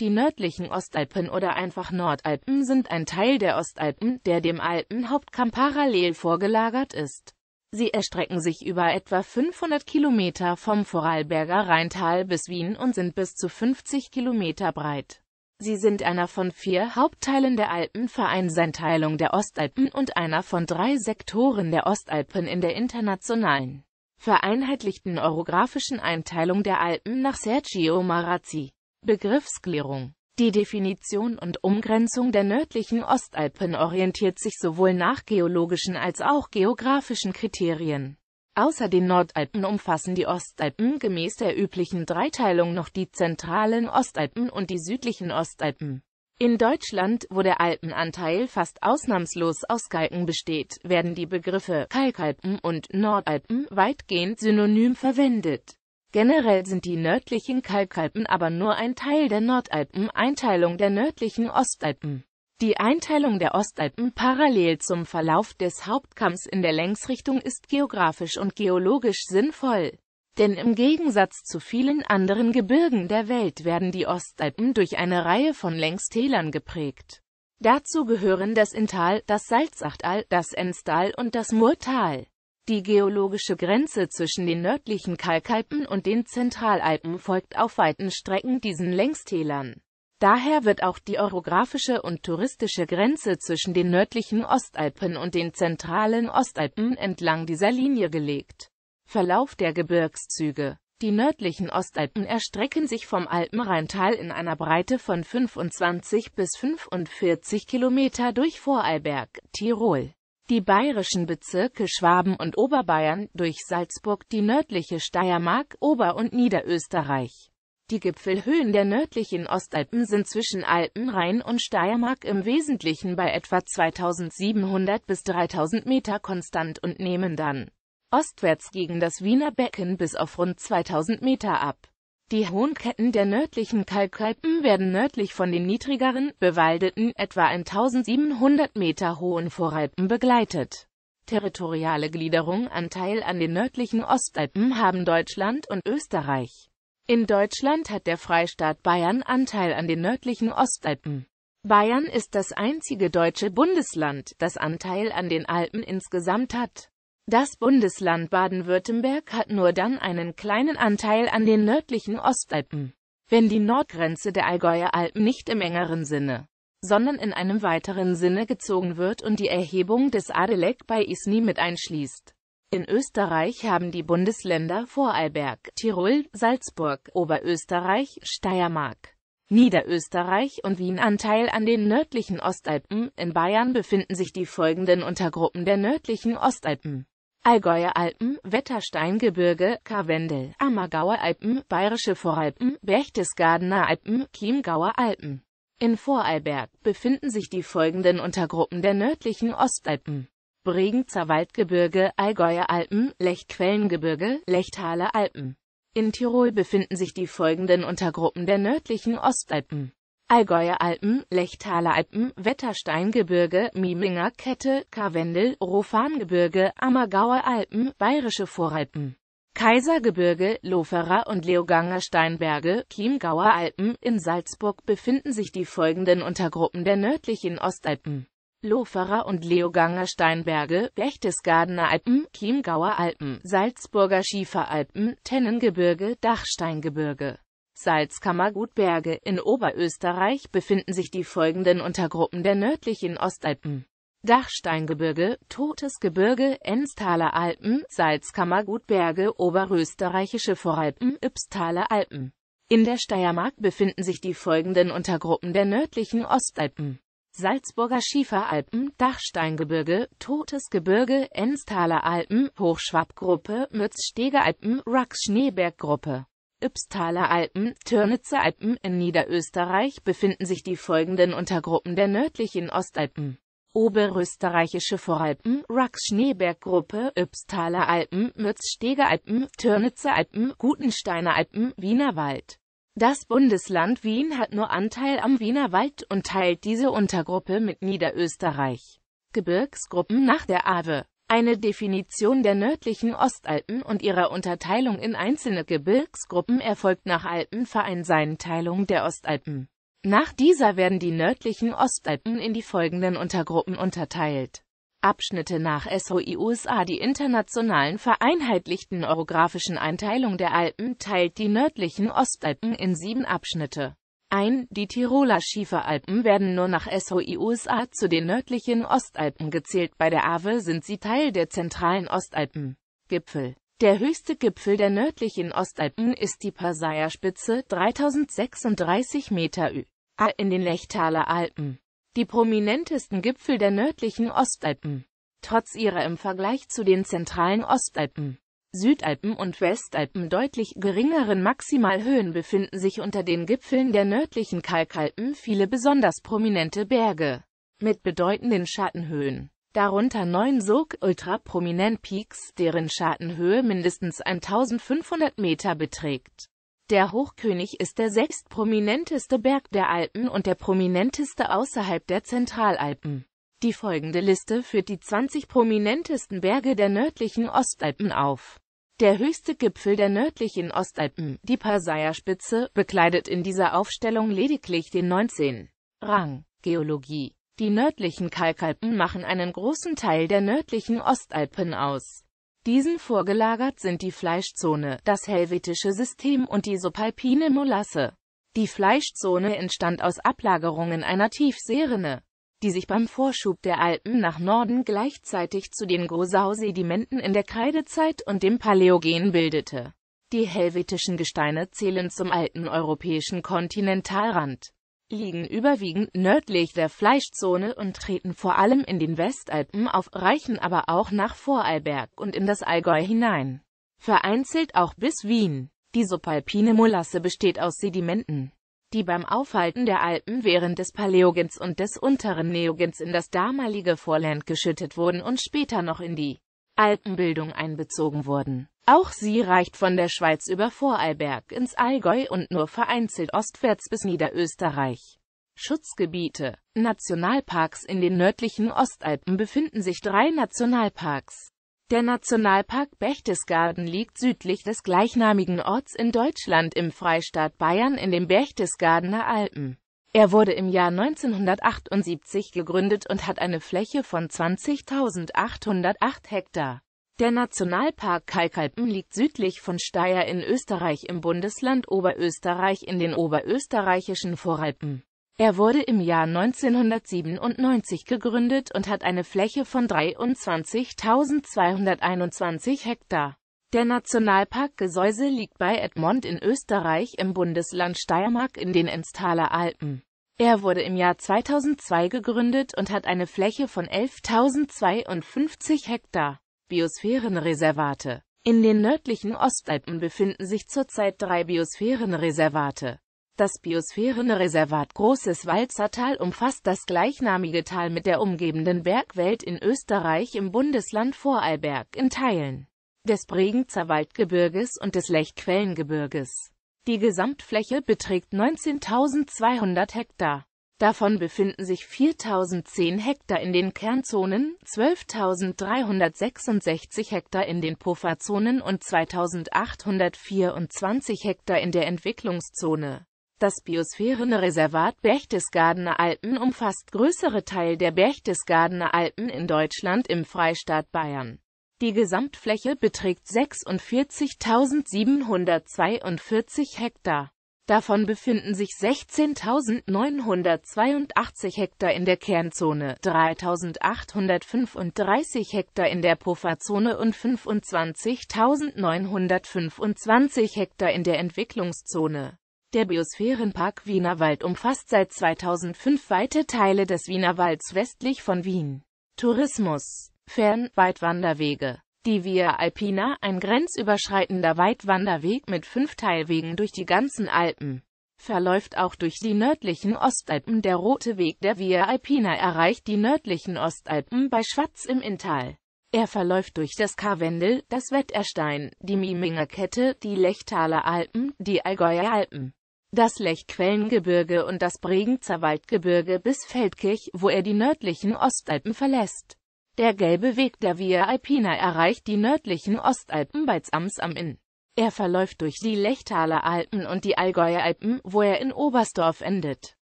Die nördlichen Ostalpen oder einfach Nordalpen sind ein Teil der Ostalpen, der dem Alpenhauptkamm parallel vorgelagert ist. Sie erstrecken sich über etwa 500 Kilometer vom Vorarlberger Rheintal bis Wien und sind bis zu 50 Kilometer breit. Sie sind einer von vier Hauptteilen der Alpenvereinseinteilung der Ostalpen und einer von drei Sektoren der Ostalpen in der internationalen vereinheitlichten orografischen Einteilung der Alpen nach Sergio Marazzi. Begriffsklärung Die Definition und Umgrenzung der nördlichen Ostalpen orientiert sich sowohl nach geologischen als auch geografischen Kriterien. Außer den Nordalpen umfassen die Ostalpen gemäß der üblichen Dreiteilung noch die zentralen Ostalpen und die südlichen Ostalpen. In Deutschland, wo der Alpenanteil fast ausnahmslos aus Kalken besteht, werden die Begriffe Kalkalpen und Nordalpen weitgehend synonym verwendet. Generell sind die nördlichen Kalkalpen aber nur ein Teil der Nordalpen, Einteilung der nördlichen Ostalpen. Die Einteilung der Ostalpen parallel zum Verlauf des Hauptkamms in der Längsrichtung ist geografisch und geologisch sinnvoll. Denn im Gegensatz zu vielen anderen Gebirgen der Welt werden die Ostalpen durch eine Reihe von Längstälern geprägt. Dazu gehören das Inntal, das Salzachtal, das Enstal und das Murtal. Die geologische Grenze zwischen den nördlichen Kalkalpen und den Zentralalpen folgt auf weiten Strecken diesen Längstälern. Daher wird auch die orographische und touristische Grenze zwischen den nördlichen Ostalpen und den zentralen Ostalpen entlang dieser Linie gelegt. Verlauf der Gebirgszüge Die nördlichen Ostalpen erstrecken sich vom Alpenrheintal in einer Breite von 25 bis 45 Kilometer durch Vorarlberg, Tirol die bayerischen Bezirke Schwaben und Oberbayern, durch Salzburg die nördliche Steiermark, Ober- und Niederösterreich. Die Gipfelhöhen der nördlichen Ostalpen sind zwischen Alpenrhein und Steiermark im Wesentlichen bei etwa 2700 bis 3000 Meter konstant und nehmen dann ostwärts gegen das Wiener Becken bis auf rund 2000 Meter ab die hohen Ketten der nördlichen Kalkalpen werden nördlich von den niedrigeren, bewaldeten, etwa 1700 Meter hohen Voralpen begleitet. Territoriale Gliederung Anteil an den nördlichen Ostalpen haben Deutschland und Österreich. In Deutschland hat der Freistaat Bayern Anteil an den nördlichen Ostalpen. Bayern ist das einzige deutsche Bundesland, das Anteil an den Alpen insgesamt hat. Das Bundesland Baden-Württemberg hat nur dann einen kleinen Anteil an den nördlichen Ostalpen, wenn die Nordgrenze der Allgäuer Alpen nicht im engeren Sinne, sondern in einem weiteren Sinne gezogen wird und die Erhebung des Adelec bei Isny mit einschließt. In Österreich haben die Bundesländer Vorarlberg, Tirol, Salzburg, Oberösterreich, Steiermark, Niederösterreich und Wien Anteil an den nördlichen Ostalpen. In Bayern befinden sich die folgenden Untergruppen der nördlichen Ostalpen. Allgäuer Alpen, Wettersteingebirge, Karwendel, Ammergauer Alpen, Bayerische Voralpen, Berchtesgadener Alpen, Chiemgauer Alpen. In Vorarlberg befinden sich die folgenden Untergruppen der nördlichen Ostalpen. Bregenzer Waldgebirge, Allgäuer Alpen, Lechquellengebirge, Lechtaler Alpen. In Tirol befinden sich die folgenden Untergruppen der nördlichen Ostalpen. Allgäuer Alpen, Lechtaler Alpen, Wettersteingebirge, Mieminger Kette, Karwendel, Rofangebirge, Ammergauer Alpen, Bayerische Voralpen. Kaisergebirge, Loferer und Leoganger Steinberge, Chiemgauer Alpen, in Salzburg befinden sich die folgenden Untergruppen der nördlichen Ostalpen. Loferer und Leoganger Steinberge, Berchtesgadener Alpen, Chiemgauer Alpen, Salzburger Schieferalpen, Tennengebirge, Dachsteingebirge. Salzkammergutberge In Oberösterreich befinden sich die folgenden Untergruppen der nördlichen Ostalpen. Dachsteingebirge, Totes Gebirge, Enstaler Alpen, Salzkammergutberge, Oberösterreichische Voralpen, Ybbstaler Alpen. In der Steiermark befinden sich die folgenden Untergruppen der nördlichen Ostalpen. Salzburger Schieferalpen, Dachsteingebirge, Totes Gebirge, Enstaler Alpen, Hochschwabgruppe, Mürzstegeralpen, Rax-Schneeberggruppe. Ybbstaler Alpen, Türnitzer Alpen, in Niederösterreich befinden sich die folgenden Untergruppen der nördlichen Ostalpen. Oberösterreichische Voralpen, Rax-Schneeberg-Gruppe, Ybbstaler Alpen, Mürzsteger Alpen, Türnitzer Alpen, Gutensteiner Alpen, Wiener Wald. Das Bundesland Wien hat nur Anteil am Wiener Wald und teilt diese Untergruppe mit Niederösterreich. Gebirgsgruppen nach der Awe eine Definition der nördlichen Ostalpen und ihrer Unterteilung in einzelne Gebirgsgruppen erfolgt nach Alpenvereinsein-Teilung der Ostalpen. Nach dieser werden die nördlichen Ostalpen in die folgenden Untergruppen unterteilt. Abschnitte nach SOI USA Die internationalen vereinheitlichten orographischen Einteilung der Alpen teilt die nördlichen Ostalpen in sieben Abschnitte ein, die Tiroler Schieferalpen werden nur nach SOI USA zu den nördlichen Ostalpen gezählt, bei der AWE sind sie Teil der zentralen Ostalpen. Gipfel der höchste Gipfel der nördlichen Ostalpen ist die Passayer Spitze, 3036 Meter Ü. A in den Lechtaler Alpen. Die prominentesten Gipfel der nördlichen Ostalpen. Trotz ihrer im Vergleich zu den zentralen Ostalpen Südalpen und Westalpen deutlich geringeren Maximalhöhen befinden sich unter den Gipfeln der nördlichen Kalkalpen viele besonders prominente Berge mit bedeutenden Schattenhöhen. Darunter neun Sog Ultra-Prominent Peaks, deren Schattenhöhe mindestens 1500 Meter beträgt. Der Hochkönig ist der sechstprominenteste Berg der Alpen und der prominenteste außerhalb der Zentralalpen. Die folgende Liste führt die 20 prominentesten Berge der nördlichen Ostalpen auf. Der höchste Gipfel der nördlichen Ostalpen, die Perseierspitze, bekleidet in dieser Aufstellung lediglich den 19. Rang. Geologie. Die nördlichen Kalkalpen machen einen großen Teil der nördlichen Ostalpen aus. Diesen vorgelagert sind die Fleischzone, das helvetische System und die subalpine Molasse. Die Fleischzone entstand aus Ablagerungen einer Tiefseerrinne die sich beim Vorschub der Alpen nach Norden gleichzeitig zu den Grosau-Sedimenten in der Kreidezeit und dem Paläogen bildete. Die helvetischen Gesteine zählen zum alten europäischen Kontinentalrand, liegen überwiegend nördlich der Fleischzone und treten vor allem in den Westalpen auf, reichen aber auch nach Vorarlberg und in das Allgäu hinein, vereinzelt auch bis Wien. Die subalpine Molasse besteht aus Sedimenten die beim Aufhalten der Alpen während des Paläogens und des unteren Neogens in das damalige Vorland geschüttet wurden und später noch in die Alpenbildung einbezogen wurden. Auch sie reicht von der Schweiz über Vorarlberg ins Allgäu und nur vereinzelt ostwärts bis Niederösterreich. Schutzgebiete Nationalparks In den nördlichen Ostalpen befinden sich drei Nationalparks der Nationalpark Berchtesgaden liegt südlich des gleichnamigen Orts in Deutschland im Freistaat Bayern in den Berchtesgadener Alpen. Er wurde im Jahr 1978 gegründet und hat eine Fläche von 20.808 Hektar. Der Nationalpark Kalkalpen liegt südlich von Steyr in Österreich im Bundesland Oberösterreich in den Oberösterreichischen Voralpen. Er wurde im Jahr 1997 gegründet und hat eine Fläche von 23.221 Hektar. Der Nationalpark Gesäuse liegt bei Edmond in Österreich im Bundesland Steiermark in den Enztaler Alpen. Er wurde im Jahr 2002 gegründet und hat eine Fläche von 11.052 Hektar. Biosphärenreservate In den nördlichen Ostalpen befinden sich zurzeit drei Biosphärenreservate. Das Biosphärenreservat Großes Walzertal umfasst das gleichnamige Tal mit der umgebenden Bergwelt in Österreich im Bundesland Vorarlberg in Teilen des Bregenzer Waldgebirges und des Lechquellengebirges. Die Gesamtfläche beträgt 19.200 Hektar. Davon befinden sich 4.010 Hektar in den Kernzonen, 12.366 Hektar in den Pufferzonen und 2.824 Hektar in der Entwicklungszone. Das Biosphärenreservat Berchtesgadener Alpen umfasst größere Teil der Berchtesgadener Alpen in Deutschland im Freistaat Bayern. Die Gesamtfläche beträgt 46.742 Hektar. Davon befinden sich 16.982 Hektar in der Kernzone, 3.835 Hektar in der Pufferzone und 25.925 Hektar in der Entwicklungszone. Der Biosphärenpark Wienerwald umfasst seit 2005 weite Teile des Wienerwalds westlich von Wien. Tourismus, Fern-, Weitwanderwege. Die Via Alpina, ein grenzüberschreitender Weitwanderweg mit fünf Teilwegen durch die ganzen Alpen, verläuft auch durch die nördlichen Ostalpen. Der Rote Weg der Via Alpina erreicht die nördlichen Ostalpen bei Schwatz im Inntal. Er verläuft durch das Karwendel, das Wetterstein, die Mieminger Kette, die Lechtaler Alpen, die Allgäuer Alpen das Lechquellengebirge und das Bregenzer Waldgebirge bis Feldkirch, wo er die nördlichen Ostalpen verlässt. Der gelbe Weg der Via Alpina erreicht die nördlichen Ostalpen bei Zams am Inn. Er verläuft durch die Lechtaler Alpen und die Allgäuer Alpen, wo er in Oberstdorf endet.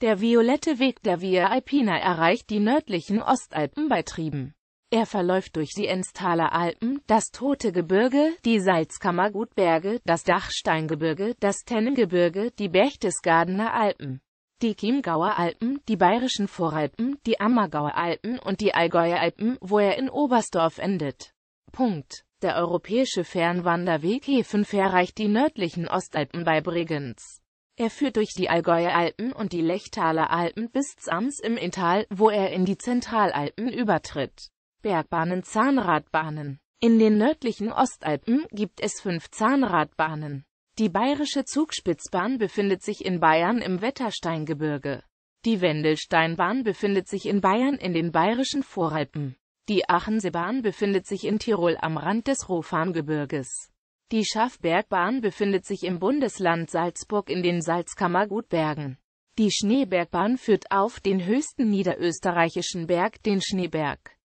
Der violette Weg der Via Alpina erreicht die nördlichen Ostalpen bei Trieben. Er verläuft durch die Ennstaler Alpen, das Tote Gebirge, die Salzkammergutberge, das Dachsteingebirge, das Tennengebirge, die Berchtesgadener Alpen, die Chiemgauer Alpen, die Bayerischen Voralpen, die Ammergauer Alpen und die Allgäuer Alpen, wo er in Oberstdorf endet. Punkt. Der europäische Fernwanderweg E5 erreicht die nördlichen Ostalpen bei Bregenz. Er führt durch die Allgäuer Alpen und die Lechtaler Alpen bis Zams im Inntal, wo er in die Zentralalpen übertritt. Bergbahnen Zahnradbahnen In den nördlichen Ostalpen gibt es fünf Zahnradbahnen. Die Bayerische Zugspitzbahn befindet sich in Bayern im Wettersteingebirge. Die Wendelsteinbahn befindet sich in Bayern in den Bayerischen Voralpen. Die Achenseebahn befindet sich in Tirol am Rand des rofan Die Schaffbergbahn befindet sich im Bundesland Salzburg in den Salzkammergutbergen. Die Schneebergbahn führt auf den höchsten niederösterreichischen Berg, den Schneeberg.